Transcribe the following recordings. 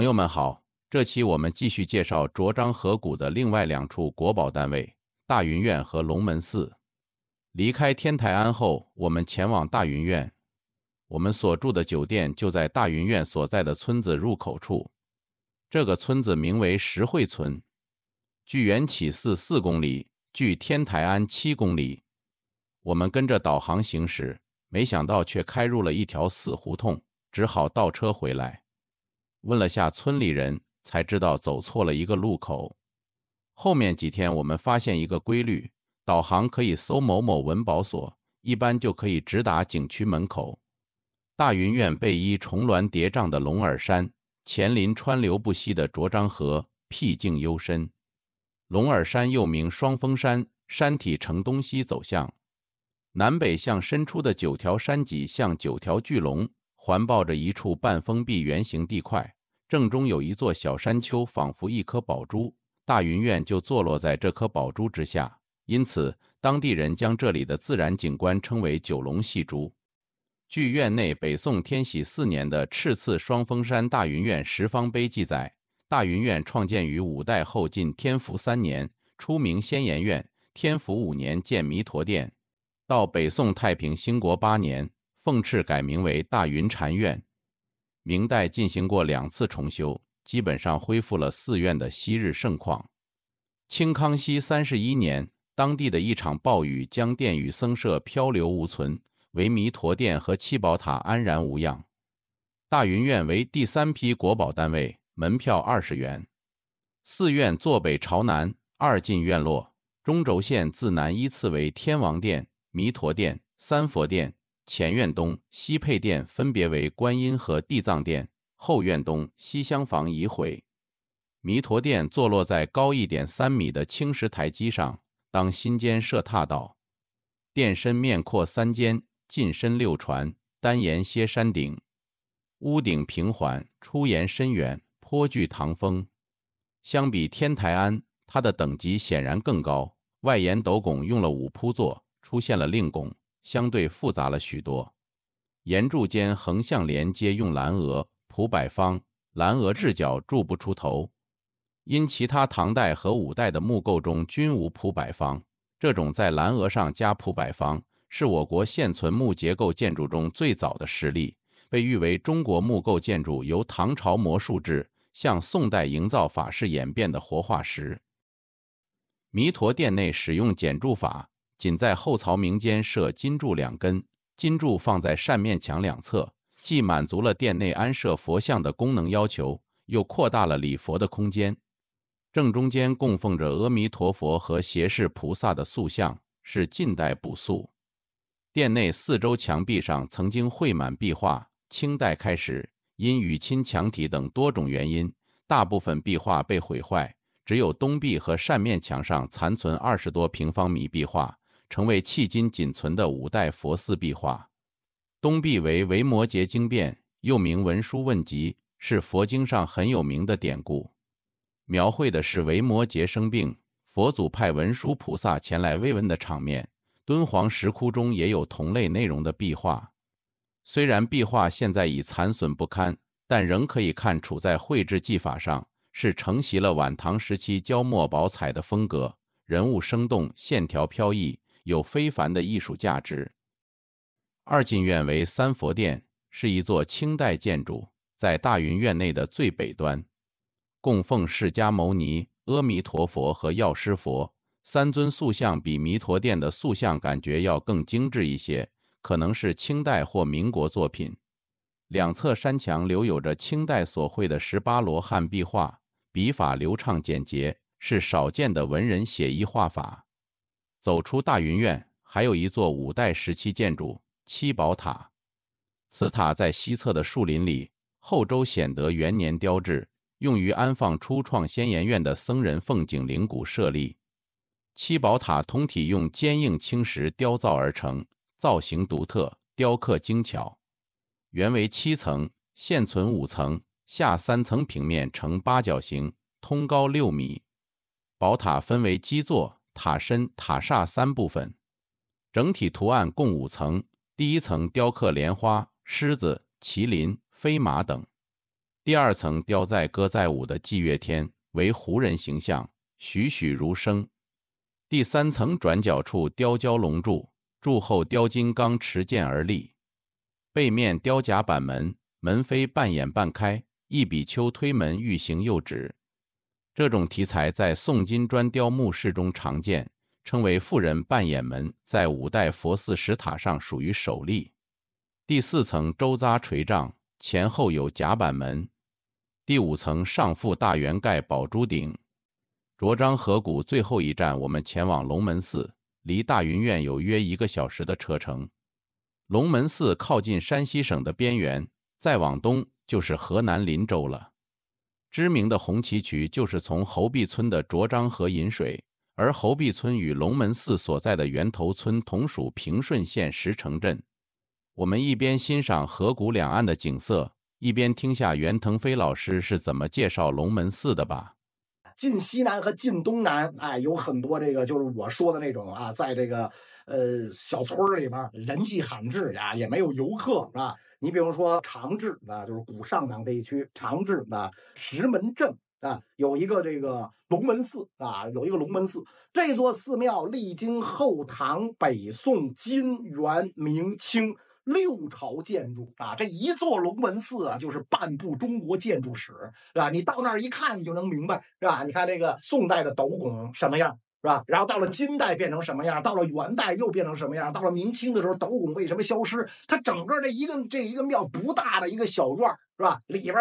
朋友们好，这期我们继续介绍卓章河谷的另外两处国宝单位——大云院和龙门寺。离开天台庵后，我们前往大云院。我们所住的酒店就在大云院所在的村子入口处。这个村子名为石惠村，距圆起寺四公里，距天台庵七公里。我们跟着导航行驶，没想到却开入了一条死胡同，只好倒车回来。问了下村里人，才知道走错了一个路口。后面几天，我们发现一个规律：导航可以搜“某某文保所”，一般就可以直达景区门口。大云院背依重峦叠嶂的龙耳山，前临川流不息的浊漳河，僻静幽深。龙耳山又名双峰山，山体呈东西走向，南北向伸出的九条山脊像九条巨龙。环抱着一处半封闭圆形地块，正中有一座小山丘，仿佛一颗宝珠。大云院就坐落在这颗宝珠之下，因此当地人将这里的自然景观称为“九龙戏珠”。据院内北宋天禧四年的《赤赐双峰山大云院十方碑》记载，大云院创建于五代后晋天福三年，初名仙岩院；天福五年建弥陀殿，到北宋太平兴国八年。奉敕改名为大云禅院。明代进行过两次重修，基本上恢复了寺院的昔日盛况。清康熙三十一年，当地的一场暴雨将殿宇僧舍漂流无存，唯弥陀殿和七宝塔安然无恙。大云院为第三批国宝单位，门票二十元。寺院坐北朝南，二进院落，中轴线自南依次为天王殿、弥陀殿、三佛殿。前院东西配殿分别为观音和地藏殿，后院东西厢房已毁。弥陀殿坐落在高一点三米的青石台基上，当心间设踏道，殿身面阔三间，进深六椽，单檐歇山顶，屋顶平缓，出檐深远，颇具唐风。相比天台庵，它的等级显然更高，外檐斗拱用了五铺座，出现了令拱。相对复杂了许多，檐柱间横向连接用蓝额、蒲柏方，蓝额置角柱不出头。因其他唐代和五代的木构中均无蒲柏方，这种在蓝额上加蒲柏方，是我国现存木结构建筑中最早的实例，被誉为中国木构建筑由唐朝模术制向宋代营造法式演变的活化石。弥陀殿内使用减柱法。仅在后槽明间设金柱两根，金柱放在扇面墙两侧，既满足了殿内安设佛像的功能要求，又扩大了礼佛的空间。正中间供奉着阿弥陀佛和胁侍菩萨的塑像，是近代补塑。殿内四周墙壁上曾经绘满壁画，清代开始因雨侵墙体等多种原因，大部分壁画被毁坏，只有东壁和扇面墙上残存二十多平方米壁画。成为迄今仅存的五代佛寺壁画。东壁为《维摩诘经变》，又名《文殊问疾》，是佛经上很有名的典故，描绘的是维摩诘生病，佛祖派文殊菩萨前来慰问的场面。敦煌石窟中也有同类内容的壁画。虽然壁画现在已残损不堪，但仍可以看处在绘制技法上是承袭了晚唐时期焦墨宝彩的风格，人物生动，线条飘逸。有非凡的艺术价值。二进院为三佛殿，是一座清代建筑，在大云院内的最北端，供奉释迦牟尼、阿弥陀佛和药师佛三尊塑像，比弥陀殿的塑像感觉要更精致一些，可能是清代或民国作品。两侧山墙留有着清代所绘的十八罗汉壁画，笔法流畅简洁，是少见的文人写意画法。走出大云院，还有一座五代时期建筑——七宝塔。此塔在西侧的树林里，后周显德元年雕制，用于安放初创先岩院的僧人凤景灵骨舍利。七宝塔通体用坚硬青石雕造而成，造型独特，雕刻精巧。原为七层，现存五层，下三层平面呈八角形，通高六米。宝塔分为基座。塔身、塔刹三部分，整体图案共五层。第一层雕刻莲花、狮子、麒麟、飞马等；第二层雕载歌载舞的祭月天为胡人形象，栩栩如生；第三层转角处雕蛟龙柱，柱后雕金刚持剑而立；背面雕甲板门，门扉半掩半开，一比丘推门欲行又止。这种题材在宋金砖雕墓室中常见，称为妇人半掩门，在五代佛寺石塔上属于首例。第四层周匝垂帐，前后有甲板门。第五层上覆大圆盖宝珠顶。卓张河谷最后一站，我们前往龙门寺，离大云院有约一个小时的车程。龙门寺靠近山西省的边缘，再往东就是河南林州了。知名的红旗渠就是从侯壁村的卓漳河引水，而侯壁村与龙门寺所在的源头村同属平顺县石城镇。我们一边欣赏河谷两岸的景色，一边听下袁腾飞老师是怎么介绍龙门寺的吧。晋西南和晋东南，哎，有很多这个就是我说的那种啊，在这个呃小村里边人迹罕至啊，也没有游客，是吧？你比如说长治啊，就是古上党这一区。长治啊，石门镇啊，有一个这个龙门寺啊，有一个龙门寺。这座寺庙历经后唐、北宋、金、元、明清六朝建筑啊，这一座龙门寺啊，就是半部中国建筑史，是吧？你到那儿一看，你就能明白，是吧？你看这个宋代的斗拱什么样？是吧？然后到了金代变成什么样？到了元代又变成什么样？到了明清的时候，斗拱为什么消失？它整个这一个这一个庙不大的一个小院儿，是吧？里边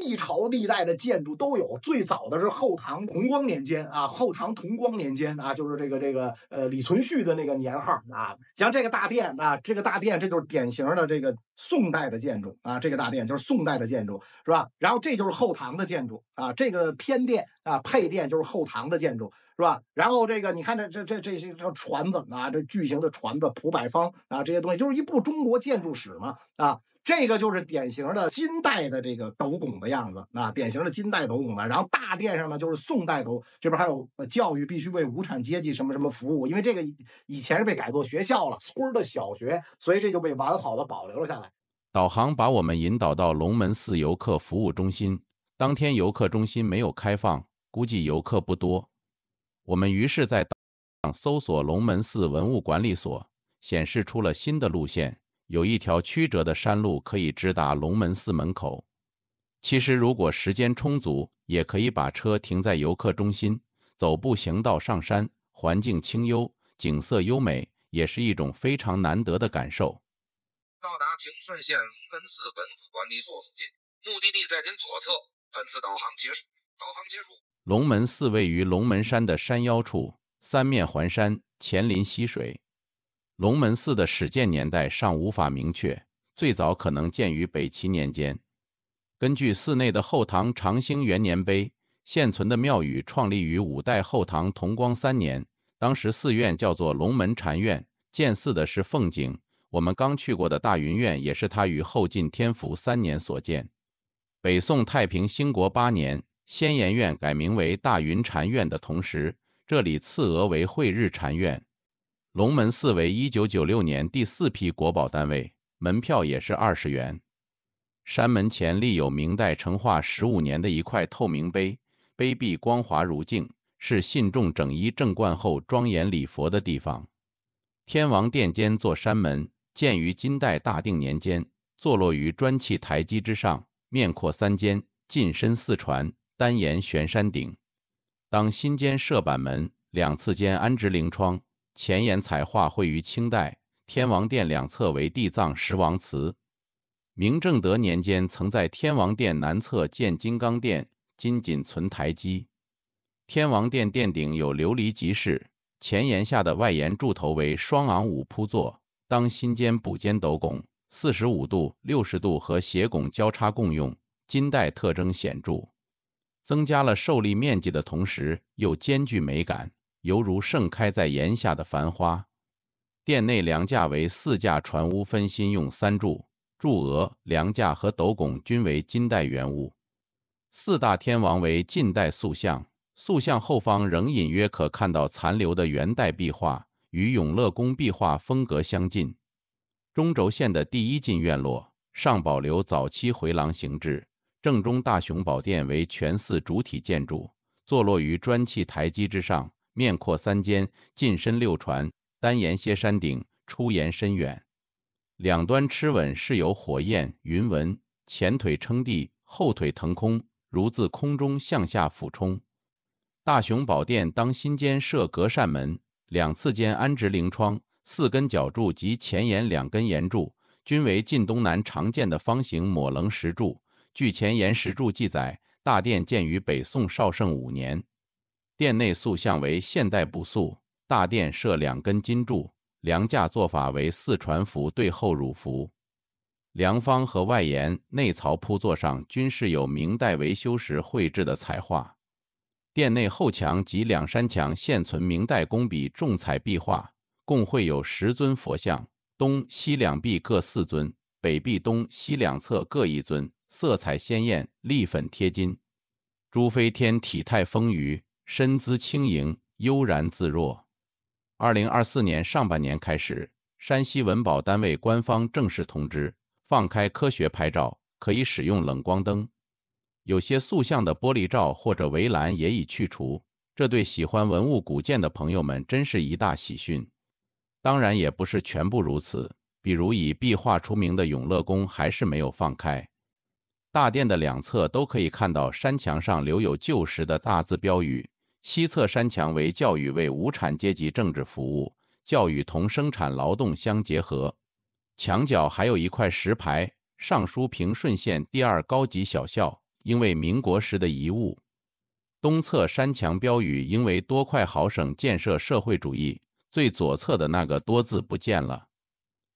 历朝历代的建筑都有。最早的是后唐同光年间啊，后唐同光年间啊，就是这个这个呃李存勖的那个年号啊。像这个大殿啊，这个大殿这就是典型的这个宋代的建筑啊。这个大殿就是宋代的建筑，是吧？然后这就是后唐的建筑啊，这个偏殿啊配殿就是后唐的建筑。是吧？然后这个你看这这这这些这船子啊，这巨型的船子蒲柏方啊，这些东西就是一部中国建筑史嘛啊。这个就是典型的金代的这个斗拱的样子啊，典型的金代斗拱的。然后大殿上呢，就是宋代斗。这边还有教育必须为无产阶级什么什么服务，因为这个以前是被改做学校了，村的小学，所以这就被完好的保留了下来。导航把我们引导到龙门寺游客服务中心，当天游客中心没有开放，估计游客不多。我们于是在搜索龙门寺文物管理所，显示出了新的路线，有一条曲折的山路可以直达龙门寺门口。其实，如果时间充足，也可以把车停在游客中心，走步行道上山，环境清幽，景色优美，也是一种非常难得的感受。到达平顺县龙门寺文物管理所附近，目的地在您左侧。本次导航结束，导航结束。龙门寺位于龙门山的山腰处，三面环山，前临溪水。龙门寺的始建年代尚无法明确，最早可能建于北齐年间。根据寺内的后唐长兴元年碑，现存的庙宇创立于五代后唐同光三年，当时寺院叫做龙门禅院，建寺的是凤景。我们刚去过的大云院也是他于后晋天福三年所建。北宋太平兴国八年。仙岩院改名为大云禅院的同时，这里赐额为慧日禅院。龙门寺为一九九六年第四批国宝单位，门票也是二十元。山门前立有明代成化十五年的一块透明碑，碑壁光滑如镜，是信众整衣正冠后庄严礼佛的地方。天王殿间坐山门，建于金代大定年间，坐落于砖砌台基之上，面阔三间，进深四船，单檐悬山顶，当心间设板门，两次间安直灵窗。前檐彩画绘于清代天王殿两侧为地藏十王祠。明正德年间曾在天王殿南侧建金刚殿，今仅存台基。天王殿殿顶有琉璃集市，前檐下的外檐柱头为双昂五铺座，当心间补间斗拱，四十五度、六十度和斜拱交叉共用，金代特征显著。增加了受力面积的同时，又兼具美感，犹如盛开在檐下的繁花。殿内梁架为四架船屋分心用三柱柱额，梁架和斗拱均为金代原物。四大天王为近代塑像，塑像后方仍隐约可看到残留的元代壁画，与永乐宫壁画风格相近。中轴线的第一进院落尚保留早期回廊形制。正中大雄宝殿为全寺主体建筑，坐落于砖砌台基之上，面阔三间，进深六椽，单檐歇山顶，出檐深远。两端螭吻饰有火焰云纹，前腿撑地，后腿腾空，如自空中向下俯冲。大雄宝殿当心间设隔扇门，两侧间安直灵窗，四根角柱及前檐两根檐柱均为晋东南常见的方形抹棱石柱。据前言石柱记载，大殿建于北宋绍圣五年。殿内塑像为现代补塑。大殿设两根金柱，梁架做法为四传符对后乳符，梁方和外檐内槽铺座上均是有明代维修时绘制的彩画。殿内后墙及两山墙现存明代工笔重彩壁画，共绘有十尊佛像，东西两壁各四尊，北壁东西两侧各一尊。色彩鲜艳，丽粉贴金，朱飞天体态丰腴，身姿轻盈，悠然自若。二零二四年上半年开始，山西文保单位官方正式通知，放开科学拍照，可以使用冷光灯。有些塑像的玻璃罩或者围栏也已去除，这对喜欢文物古建的朋友们真是一大喜讯。当然，也不是全部如此，比如以壁画出名的永乐宫还是没有放开。大殿的两侧都可以看到山墙上留有旧时的大字标语。西侧山墙为“教育为无产阶级政治服务，教育同生产劳动相结合”。墙角还有一块石牌，上书“平顺县第二高级小校”，应为民国时的遗物。东侧山墙标语应为“多快好省建设社会主义”。最左侧的那个“多”字不见了。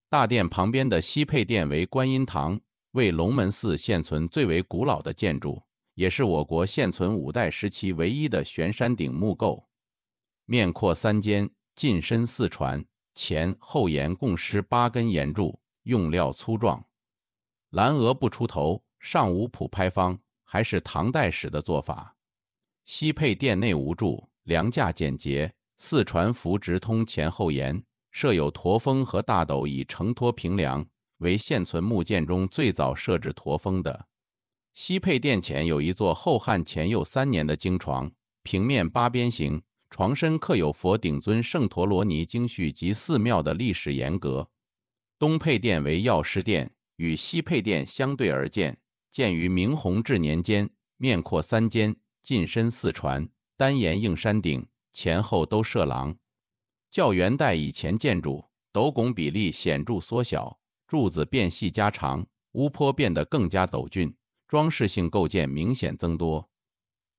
大殿旁边的西配殿为观音堂。为龙门寺现存最为古老的建筑，也是我国现存五代时期唯一的悬山顶木构。面阔三间，进深四船，前后檐共施八根檐柱，用料粗壮。蓝额不出头，上无普拍方，还是唐代时的做法。西配殿内无柱，梁架简洁，四船幅直通前后檐，设有驼峰和大斗以承托平梁。为现存木建中最早设置驼峰的。西配殿前有一座后汉前佑三年的经床，平面八边形，床身刻有佛顶尊圣陀罗尼经序及寺庙的历史沿革。东配殿为药师殿，与西配殿相对而建，建于明弘治年间，面阔三间，进深四船，单檐硬山顶，前后都设廊。较元代以前建筑，斗拱比例显著缩小。柱子变细加长，屋坡变得更加陡峻，装饰性构件明显增多。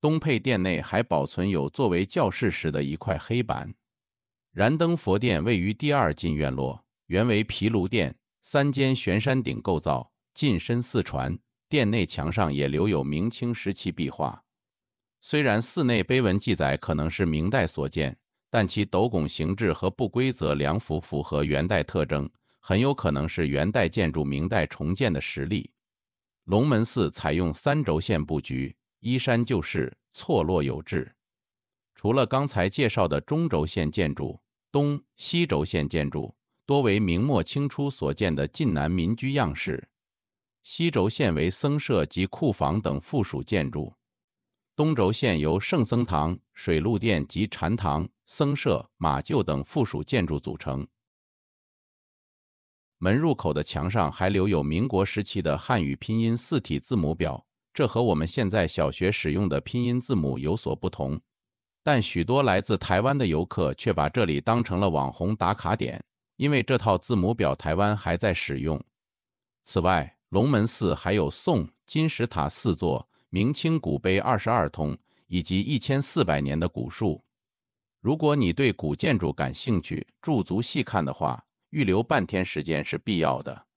东配殿内还保存有作为教室时的一块黑板。燃灯佛殿位于第二进院落，原为毗卢殿，三间悬山顶构造，进深四传。殿内墙上也留有明清时期壁画。虽然寺内碑文记载可能是明代所建，但其斗拱形制和不规则梁幅符合元代特征。很有可能是元代建筑，明代重建的实例。龙门寺采用三轴线布局，依山就势，错落有致。除了刚才介绍的中轴线建筑，东西轴线建筑多为明末清初所建的晋南民居样式。西轴线为僧舍及库房等附属建筑，东轴线由圣僧堂、水陆殿及禅堂、僧舍、马厩等附属建筑组成。门入口的墙上还留有民国时期的汉语拼音四体字母表，这和我们现在小学使用的拼音字母有所不同。但许多来自台湾的游客却把这里当成了网红打卡点，因为这套字母表台湾还在使用。此外，龙门寺还有宋金石塔四座、明清古碑二十二通以及一千四百年的古树。如果你对古建筑感兴趣，驻足细看的话。预留半天时间是必要的。